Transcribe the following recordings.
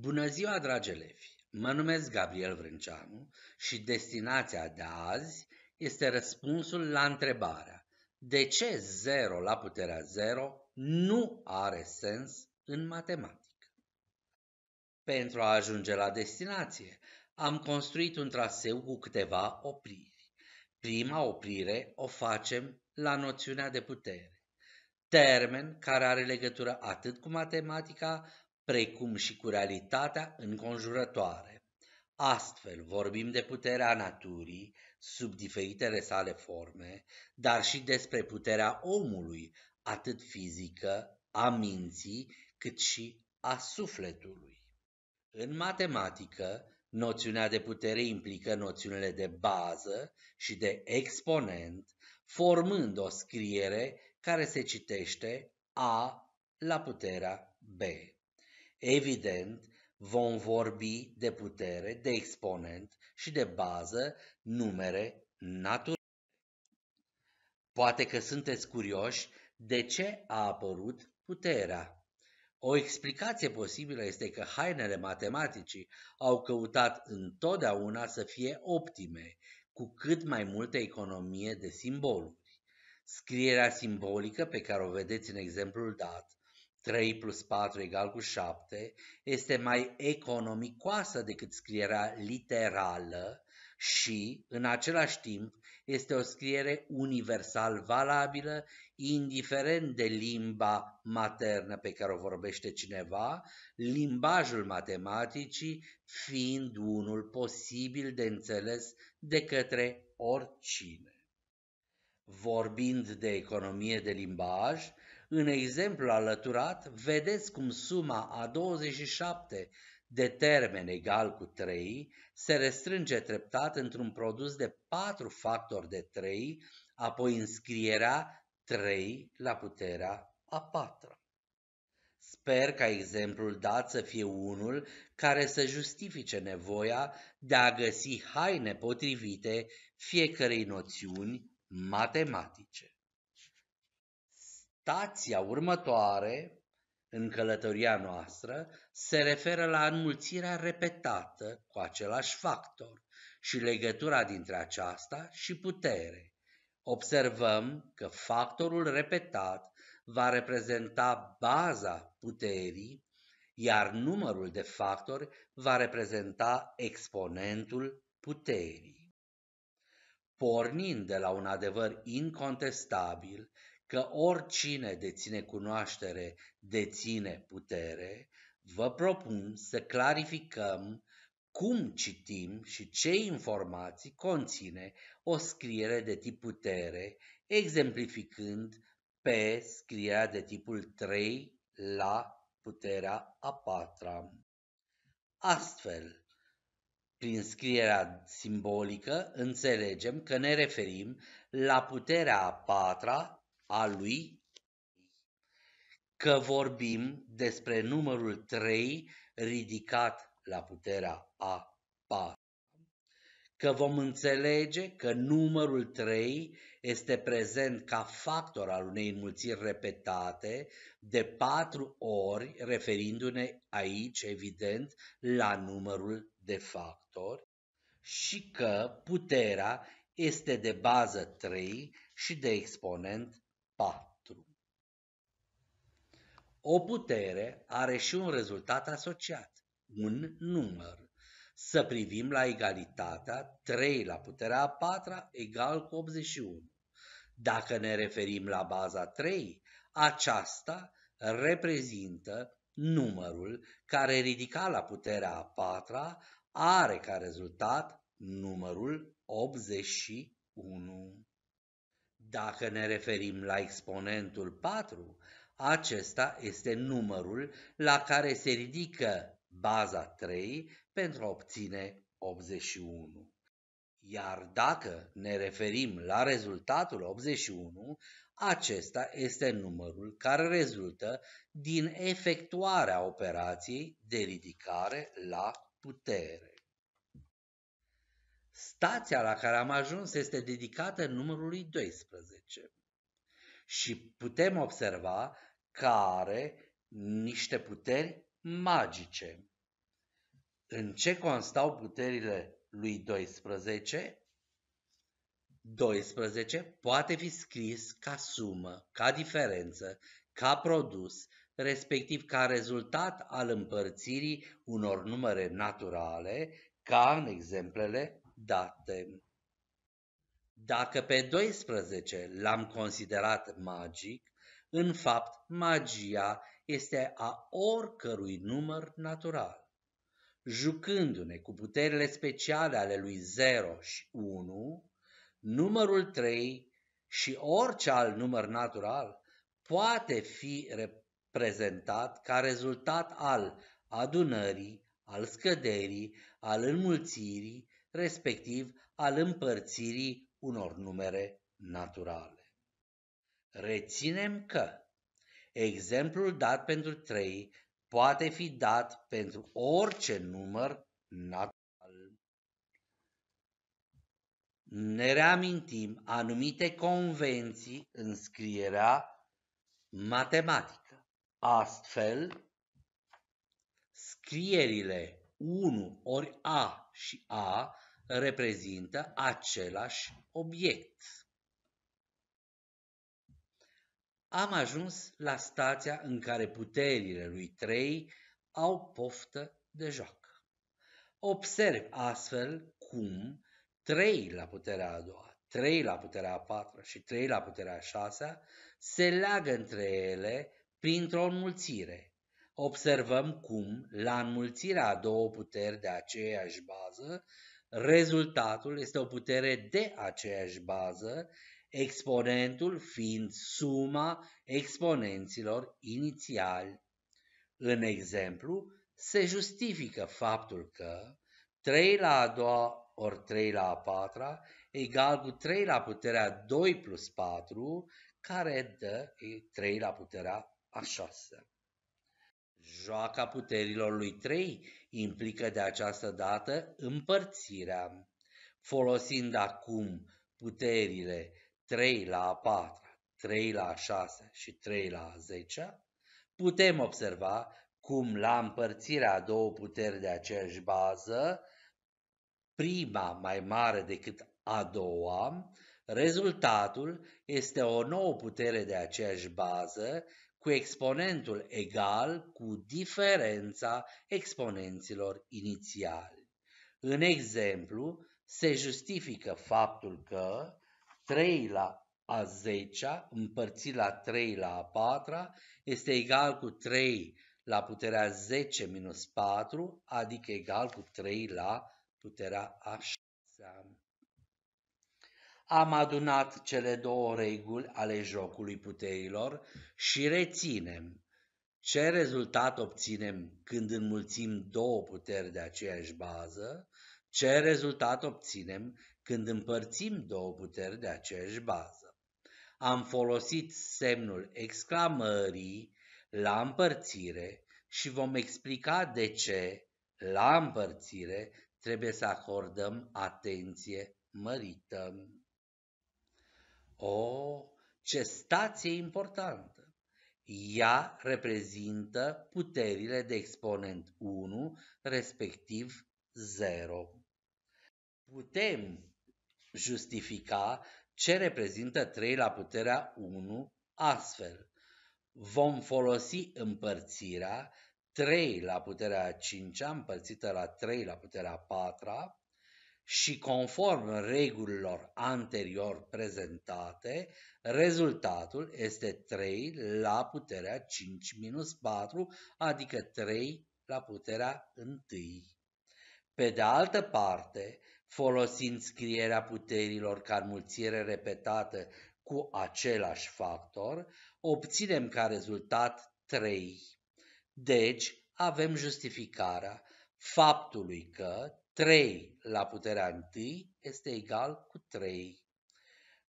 Bună ziua, dragi elevi! Mă numesc Gabriel Vrânceanu și destinația de azi este răspunsul la întrebarea De ce 0 la puterea 0 nu are sens în matematică? Pentru a ajunge la destinație, am construit un traseu cu câteva opriri. Prima oprire o facem la noțiunea de putere termen care are legătură atât cu matematica precum și cu realitatea înconjurătoare. Astfel vorbim de puterea naturii sub diferitele sale forme, dar și despre puterea omului, atât fizică, a minții, cât și a sufletului. În matematică, noțiunea de putere implică noțiunile de bază și de exponent, formând o scriere care se citește A la puterea B. Evident, vom vorbi de putere, de exponent și de bază, numere naturale. Poate că sunteți curioși de ce a apărut puterea. O explicație posibilă este că hainele matematicii au căutat întotdeauna să fie optime, cu cât mai multă economie de simboluri. Scrierea simbolică pe care o vedeți în exemplul dat 3 plus 4 egal cu 7 este mai economicoasă decât scrierea literală și, în același timp, este o scriere universal valabilă, indiferent de limba maternă pe care o vorbește cineva, limbajul matematicii fiind unul posibil de înțeles de către oricine. Vorbind de economie de limbaj, în exemplu alăturat, vedeți cum suma a 27 de termen egal cu 3 se restrânge treptat într-un produs de 4 factori de 3, apoi înscrierea 3 la puterea a 4. Sper ca exemplul dat să fie unul care să justifice nevoia de a găsi haine potrivite fiecărei noțiuni matematice. Stația următoare în călătoria noastră se referă la înmulțirea repetată cu același factor și legătura dintre aceasta și putere. Observăm că factorul repetat va reprezenta baza puterii, iar numărul de factori va reprezenta exponentul puterii pornind de la un adevăr incontestabil că oricine deține cunoaștere deține putere, vă propun să clarificăm cum citim și ce informații conține o scriere de tip putere, exemplificând pe scrierea de tipul 3 la puterea a patra. Astfel, prin scrierea simbolică înțelegem că ne referim la puterea a patra a lui, că vorbim despre numărul 3 ridicat la puterea a patra, că vom înțelege că numărul 3 este prezent ca factor al unei înmulțiri repetate de patru ori, referindu-ne aici, evident, la numărul de factori și că puterea este de bază 3 și de exponent 4. O putere are și un rezultat asociat, un număr. Să privim la egalitatea 3 la puterea a 4 egal cu 81. Dacă ne referim la baza 3, aceasta reprezintă numărul care ridica la puterea a patra are ca rezultat numărul 81. Dacă ne referim la exponentul 4, acesta este numărul la care se ridică baza 3 pentru a obține 81. Iar dacă ne referim la rezultatul 81, acesta este numărul care rezultă din efectuarea operației de ridicare la putere. Stația la care am ajuns este dedicată numărului 12 și putem observa că are niște puteri magice. În ce constau puterile lui 12, 12 poate fi scris ca sumă, ca diferență, ca produs, respectiv ca rezultat al împărțirii unor numere naturale, ca în exemplele date. Dacă pe 12 l-am considerat magic, în fapt magia este a oricărui număr natural jucându-ne cu puterile speciale ale lui 0 și 1, numărul 3 și orice alt număr natural poate fi reprezentat ca rezultat al adunării, al scăderii, al înmulțirii, respectiv al împărțirii unor numere naturale. Reținem că exemplul dat pentru 3 poate fi dat pentru orice număr natural. Ne reamintim anumite convenții în scrierea matematică. Astfel, scrierile 1 ori A și A reprezintă același obiect. am ajuns la stația în care puterile lui Trei au poftă de joacă. Observ astfel cum 3 la puterea a doua, 3 la puterea a patra și 3 la puterea a șasea se leagă între ele printr-o înmulțire. Observăm cum, la înmulțirea a două puteri de aceeași bază, rezultatul este o putere de aceeași bază exponentul fiind suma exponenților inițiali. În exemplu, se justifică faptul că 3 la a doua ori 3 la a patra egal cu 3 la puterea 2 plus 4, care dă 3 la puterea a 6. Joaca puterilor lui 3 implică de această dată împărțirea. Folosind acum puterile 3 la a 4, 3 la a 6 și 3 la a 10, putem observa cum la împărțirea a două puteri de aceeași bază, prima mai mare decât a doua, rezultatul este o nouă putere de aceeași bază cu exponentul egal cu diferența exponenților inițiali. În exemplu, se justifică faptul că 3 la a 10 împărțit la 3 la a 4 este egal cu 3 la puterea 10 minus 4, adică egal cu 3 la puterea a 6. Am adunat cele două reguli ale jocului puterilor și reținem ce rezultat obținem când înmulțim două puteri de aceeași bază ce rezultat obținem când împărțim două puteri de aceeași bază? Am folosit semnul exclamării la împărțire și vom explica de ce la împărțire trebuie să acordăm atenție mărită. O, ce stație importantă! Ea reprezintă puterile de exponent 1, respectiv 0 putem justifica ce reprezintă 3 la puterea 1 astfel. Vom folosi împărțirea 3 la puterea 5 împărțită la 3 la puterea 4 și conform regulilor anterior prezentate, rezultatul este 3 la puterea 5 minus 4, adică 3 la puterea 1. Pe de altă parte, folosind scrierea puterilor ca înmulțire repetată cu același factor, obținem ca rezultat 3. Deci, avem justificarea faptului că 3 la puterea 1 este egal cu 3.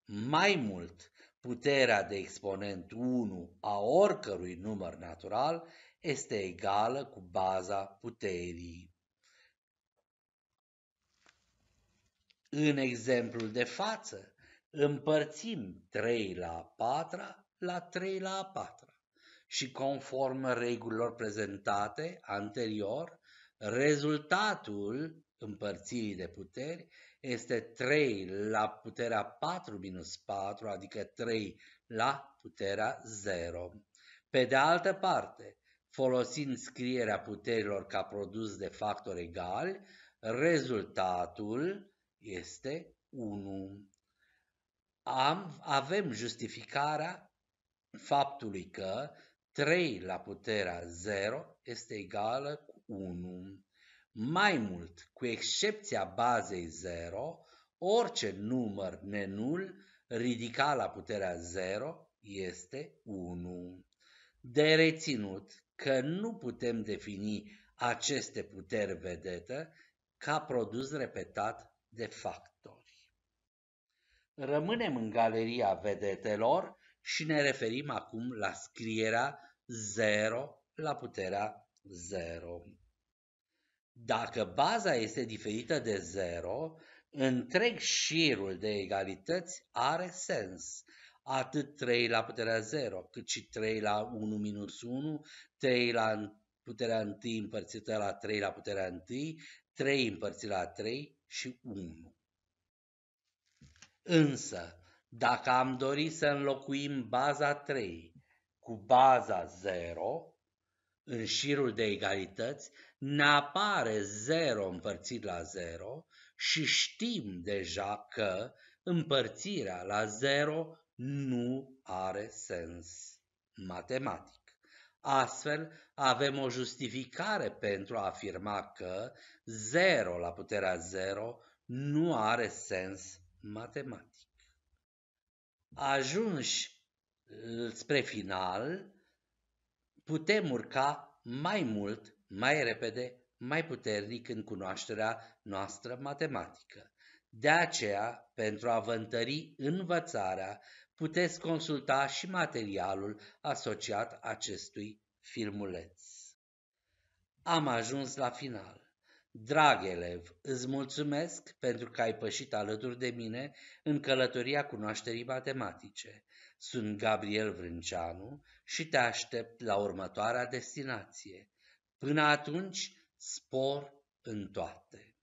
Mai mult, puterea de exponent 1 a oricărui număr natural este egală cu baza puterii. În exemplul de față, împărțim 3 la 4 la 3 la 4 și conform regulilor prezentate anterior, rezultatul împărțirii de puteri este 3 la puterea 4 minus 4, adică 3 la puterea 0. Pe de altă parte, folosind scrierea puterilor ca produs de factori egali, rezultatul este 1. Am, avem justificarea faptului că 3 la puterea 0 este egală cu 1. Mai mult, cu excepția bazei 0, orice număr nenul ridicat la puterea 0 este 1. De reținut că nu putem defini aceste puteri vedete ca produs repetat de factori. Rămânem în galeria vedetelor și ne referim acum la scrierea 0 la puterea 0. Dacă baza este diferită de 0, întreg șirul de egalități are sens. Atât 3 la puterea 0, cât și 3 la 1 minus 1, 3 la puterea 1 împărțită la 3 la puterea 1, 3 împărțit la 3 și 1. Însă, dacă am dori să înlocuim baza 3 cu baza 0, în șirul de egalități ne apare 0 împărțit la 0 și știm deja că împărțirea la 0 nu are sens matematic. Astfel, avem o justificare pentru a afirma că 0 la puterea 0 nu are sens matematic. Ajunși spre final, putem urca mai mult, mai repede, mai puternic în cunoașterea noastră matematică. De aceea, pentru a vă întări învățarea, Puteți consulta și materialul asociat acestui filmuleț. Am ajuns la final. Drag elev, îți mulțumesc pentru că ai pășit alături de mine în călătoria cunoașterii matematice. Sunt Gabriel Vrânceanu și te aștept la următoarea destinație. Până atunci, spor în toate!